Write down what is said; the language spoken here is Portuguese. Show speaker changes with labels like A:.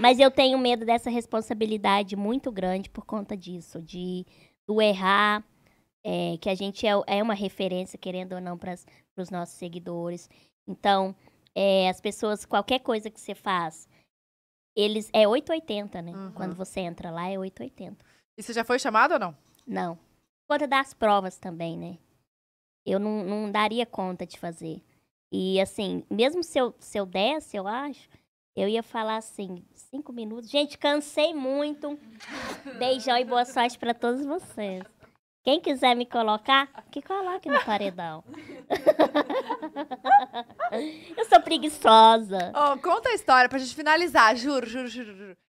A: Mas eu tenho medo dessa responsabilidade muito grande por conta disso, de do errar, é, que a gente é, é, uma referência, querendo ou não, para os nossos seguidores. Então, é, as pessoas, qualquer coisa que você faz, eles é 880, né? Uhum. Quando você entra lá, é 880. E você já foi chamado ou não? Não. Por conta das provas também, né? Eu não, não daria conta de fazer. E assim, mesmo se eu, se eu desse, eu acho, eu ia falar assim, cinco minutos. Gente, cansei muito. Beijão e boa sorte para todos vocês.
B: Quem quiser me colocar, que coloque no paredão.
C: eu sou preguiçosa.
D: Oh, conta a história pra gente
C: finalizar, juro, juro, juro. juro.